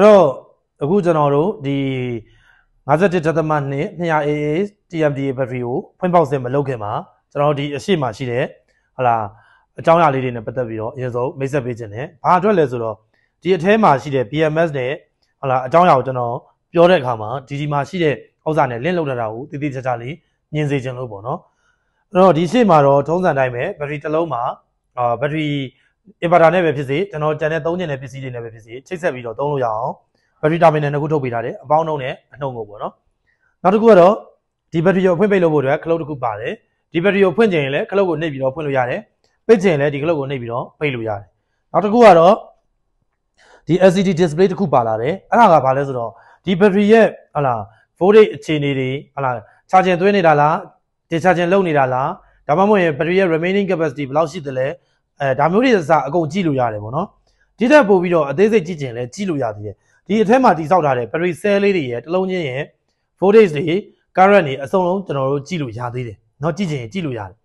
အဲ့တော့အခုကျွန်တော်တို့ဒီ51.2 200 AA TMDA battery ကိုဖွင့်ပေါက်စင်မလုပ်ခင်မှာကျွန်တော်ဒီအရှိမရှိတဲ့ဟလာအကြောင်းအရာလေးတွေနဲ့ပတ်သက်ပြီးတော့အရင်ဆုံးမိတ်ဆက်ပေးခြင်းနဲ့ဘာအတွက်လဲဆိုတော့ဒီအထဲမှာရှိတဲ့ BMS နဲ့ဟလာအကြောင်းအရာကိုကျွန်တော်ပြောတဲ့အခါမှာဒီဒီမှာရှိတဲ့ဥစ္စာနဲ့လင့်လောက်တာကိုတည်တည်ချာချာလေးမြင်စေခြင်းလို့ပေါ့နော်အဲ့တော့ဒီရှိမှာတော့ထုံးစံတိုင်းပဲ battery တစ်လုံးမှာအာ battery inverter နဲ့ပဲဖြစ်စေကျွန်တော်ကြံတဲ့သုံးကျင်တဲ့ပစ္စည်းတွေနဲ့ပဲဖြစ်စေချိတ်ဆက်ပြီးတော့သုံးလို့ရအောင် battery terminal နှစ်ခုထုတ်ပေးထားတယ်အပေါင်းလုံးနဲ့အနှုံကိုပေါ့နော်နောက်တစ်ခုကတော့ဒီ battery ကိုဖွင့်ပိတ်လုပ်ဖို့အတွက် cloud တစ်ခုပါတယ်ဒီ battery ကိုဖွင့်ချင်ရင်လည်း cloud ကိုနှိပ်ပြီးတော့ဖွင့်လို့ရတယ်ပိတ်ချင်ရင်လည်းဒီ cloud ကိုနှိပ်ပြီးတော့ပိတ်လို့ရတယ်နောက်တစ်ခုကတော့ဒီ LCD display တစ်ခုပါလာတယ်အဲ့ဒါကဘာလဲဆိုတော့ဒီ battery ရဲ့ဟလာ voltage အခြေအနေတွေဟလာ charging သွင်းနေတာလား discharging လုပ်နေတာလားဒါမှမဟုတ်ရင် battery ရဲ့ remaining capacity ဘယ်လောက်ရှိသလဲအဲဒါမျိုးတွေစအကုန်ကြည့်လို့ရတယ်ပေါ့နော်ဒီထက်ပိုပြီးတော့အသေးစိတ်ကြည့်ကျင်လဲကြည့်လို့ရသေးတယ်ဒီအထက်မှာတိစောက်ထားတဲ့ battery cell လေးတွေရဲ့တစ်လုံးချင်းရဲ့ voltage တွေ current တွေအစုံလုံးကျွန်တော်တို့ကြည့်လို့ရသေးတယ်เนาะကြည့်ကျင်ကြည့်လို့ရတယ်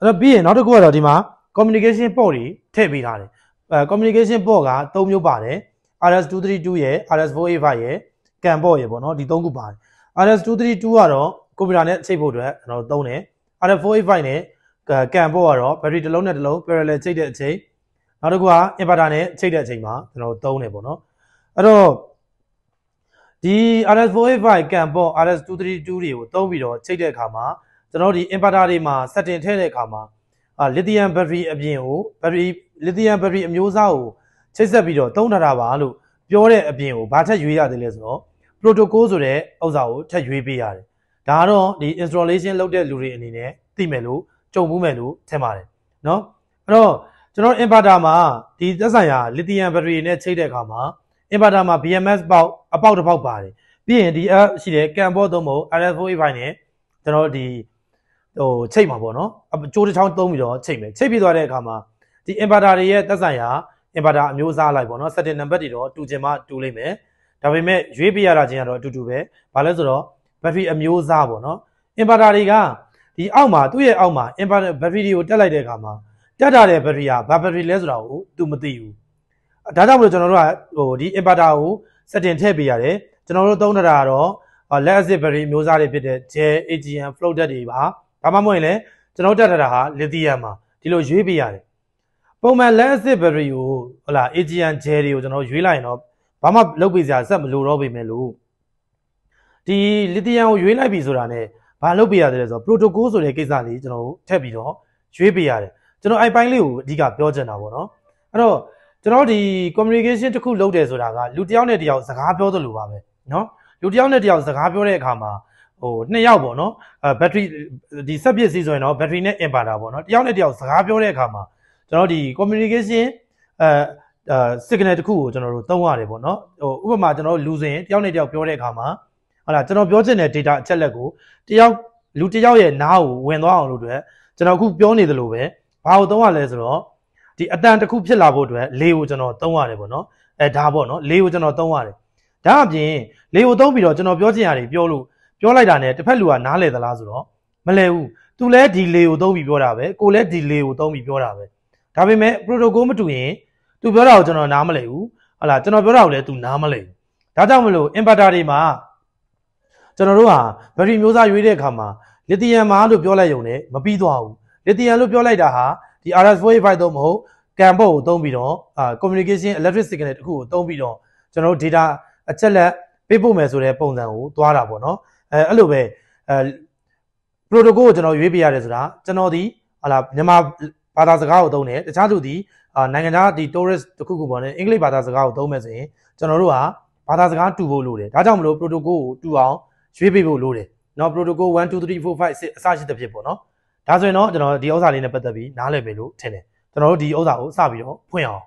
အဲ့တော့ပြီးရင်နောက်တစ်ခုကတော့ဒီမှာ communication port တွေထည့်ပေးထားတယ်အဲ communication port က၃မျိုးပါတယ် RS232 ရယ် RS485 ရယ် CAN port ရယ်ပေါ့နော်ဒီ၃ခုပါတယ် RS232 ကတော့ကွန်ပျူတာနဲ့ချိန်ဖို့အတွက်ကျွန်တော်တို့သုံးတယ် RS485 နဲ့ကန်ဖို့ကတော့ battery တစ်လုံးနဲ့တစ်လုံး parallel ချိတ်တဲ့အချိန်နောက်တစ်ခုက inverter နဲ့ချိတ်တဲ့အချိန်မှာကျွန်တော်သုံးတယ်ပေါ့နော်အဲ့တော့ဒီ RS485 ကန်ပေါ့ RS232 တွေကိုသုံးပြီးတော့ချိတ်တဲ့အခါမှာကျွန်တော်ဒီ inverter တွေမှာ setting ထည့်တဲ့အခါမှာအာ lithium battery အပြင်ကို battery lithium battery အမျိုးအစားကိုချိတ်ဆက်ပြီးတော့သုံးထားတာပါလို့ပြောတဲ့အပြင်ကိုဘာထက်ရွေးရတယ်လဲဆိုတော့ protocol ဆိုတဲ့ဥစ္စာကိုထပ်ရွေးပေးရတယ်ဒါကတော့ဒီ installation လုပ်တဲ့လူတွေအနေနဲ့သိမယ်လို့ကြုံမှုမယ်လို့ထင်ပါတယ်เนาะအဲ့တော့ကျွန်တော် inverter မှာဒီသက်ဆိုင်ရာ lithium battery နဲ့ချိတ်တဲ့အခါမှာ inverter မှာ BMS ပေါက်အပေါက်တစ်ပေါက်ပါတယ်ပြီးရင်ဒီ app ရှိတယ် CAN ဘောသုံးဖို့ RF4A ဘိုင်းနဲ့ကျွန်တော်ဒီဟိုချိတ်မှာပေါ့နော်အကျိုးတစ်ချောင်းသုံးပြီးတော့ချိတ်မယ်ချိတ်ပြီးသွားတဲ့အခါမှာဒီ inverter တွေရဲ့သက်ဆိုင်ရာ inverter အမျိုးအစားလိုက်ပေါ့နော် setting number တွေတော့တူချင်မှတူလိမ့်မယ်ဒါပေမဲ့ရွေးပြရတာချင်းကတော့အတူတူပဲဘာလဲဆိုတော့ battery အမျိုးအစားပေါ့နော် inverter တွေကဒီအောက်မှာသူ့ရဲ့အောက်မှာ internal battery ကိုတက်လိုက်တဲ့အခါမှာတက်တာတဲ့ battery ကဘာ battery လဲဆိုတာကို तू မသိဘူးဒါကြောင့်မလို့ကျွန်တော်တို့ကဟိုဒီ inverter ကို setting ထည့်ပေးရတယ်ကျွန်တော်တို့သုံးတာကတော့ lead acid battery မျိုးစားတွေဖြစ်တဲ့ gel AGM floated တွေပါဒါမှမဟုတ်ရင်လည်းကျွန်တော်တက်ထားတာဟာ lithium ပါဒီလိုရွေးပေးရတယ်ပုံမှန် lead acid battery ကိုဟလာ AGM gel တွေကိုကျွန်တော်ရွေးလိုက်ရင်တော့ဘာမှလုပ်ပေးစရာစက်မလိုတော့ပေမဲ့လို့ဒီ lithium ကိုရွေးလိုက်ပြီဆိုတာ ਨੇ ဘာလုပ်ပေးရတယ်လဲဆိုတော့ protocol ဆိုတဲ့ကိစ္စလေးကျွန်တော်တို့ထည့်ပြီးတော့ရွေးပေးရတယ်ကျွန်တော်အဲ့ပိုင်းလေးကိုအဓိကပြောချင်တာပေါ့နော်အဲ့တော့ကျွန်တော်ဒီ communication တစ်ခုလုပ်တယ်ဆိုတာကလူတစ်ယောက်နဲ့တစ်ယောက်စကားပြောသလိုပါပဲနော်လူတစ်ယောက်နဲ့တစ်ယောက်စကားပြောတဲ့အခါမှာဟိုနှစ်ယောက်ပေါ့နော်အဲဘက်ထရီဒီဆက်ပစ္စည်းဆိုရင်တော့ဘက်ထရီနဲ့ inverter ပေါ့နော်တစ်ယောက်နဲ့တစ်ယောက်စကားပြောတဲ့အခါမှာကျွန်တော်ဒီ communication အဲအဲ signal တစ်ခုကိုကျွန်တော်တို့သုံးရတယ်ပေါ့နော်ဟိုဥပမာကျွန်တော်လူစဉ်တစ်ယောက်နဲ့တစ်ယောက်ပြောတဲ့အခါမှာဟုတ်လားကျွန်တော်ပြောချင်တဲ့ data အချက်လက်ကိုတယောက်လူတယောက်ရဲ့နားကိုဝင်သွားအောင်လို့အတွက်ကျွန်တော်အခုပြောနေသလိုပဲဘာကိုသုံးရလဲဆိုတော့ဒီအတန်တစ်ခုဖြစ်လာဖို့အတွက်လေကိုကျွန်တော်သုံးရတယ်ပေါ့နော်အဲဒါပေါ့နော်လေကိုကျွန်တော်သုံးရတယ်ဒါအပြင်လေကိုသုံးပြီးတော့ကျွန်တော်ပြောချင်ရတယ်ပြောလို့ပြောလိုက်တာနဲ့တစ်ဖက်လူကနားလဲသလားဆိုတော့မလဲဘူးသူလဲဒီလေကိုသုံးပြီးပြောတာပဲကိုလဲဒီလေကိုသုံးပြီးပြောတာပဲဒါပေမဲ့ protocol မတူရင်သူပြောတာကိုကျွန်တော်နားမလဲဘူးဟုတ်လားကျွန်တော်ပြောတာကိုလည်းသူနားမလဲဘူးဒါကြောင့်မလို့ inverter တွေမှာကျွန်တော်တို့ဟာဘက်ထရီမျိုးစားရွေးတဲ့အခါမှာလီသီယမ်ပါလို့ပြောလိုက်ရုံနဲ့မပြီးသွားဘူးလီသီယမ်လို့ပြောလိုက်တာဟာဒီ RS485 တော့မဟုတ်ကံပုတ်ကိုသုံးပြီးတော့အာ communication electric signal တခုကိုသုံးပြီးတော့ကျွန်တော်တို့ data အချက်လက်ပေးပို့မယ်ဆိုတဲ့ပုံစံကိုသွားတာပေါ့နော်အဲအဲ့လိုပဲအဲ protocol ကိုကျွန်တော်ရွေးပြရတယ်ဆိုတာကျွန်တော်ဒီဟာလာမြန်မာဘာသာစကားကိုသုံးတယ်တခြားသူဒီနိုင်ငံခြားဒီ tourist တခုခုပေါ့နော်အင်္ဂလိပ်ဘာသာစကားကိုသုံးမယ်ဆိုရင်ကျွန်တော်တို့ဟာဘာသာစကားတူဖို့လိုတယ်ဒါကြောင့်မလို့ protocol ကိုတူအောင်ရွေးပေးဖို့လိုတယ်နော် protocol 1 2 3 4 5 6အစရှိသဖြင့်ပေါ့နော်ဒါဆိုရင်တော့ကျွန်တော်ဒီဥစ္စာလေးနဲ့ပတ်သက်ပြီးနားလည်မယ်လို့ထင်တယ်ကျွန်တော်တို့ဒီဥစ္စာကိုစပြီးတော့ဖွင့်အောင်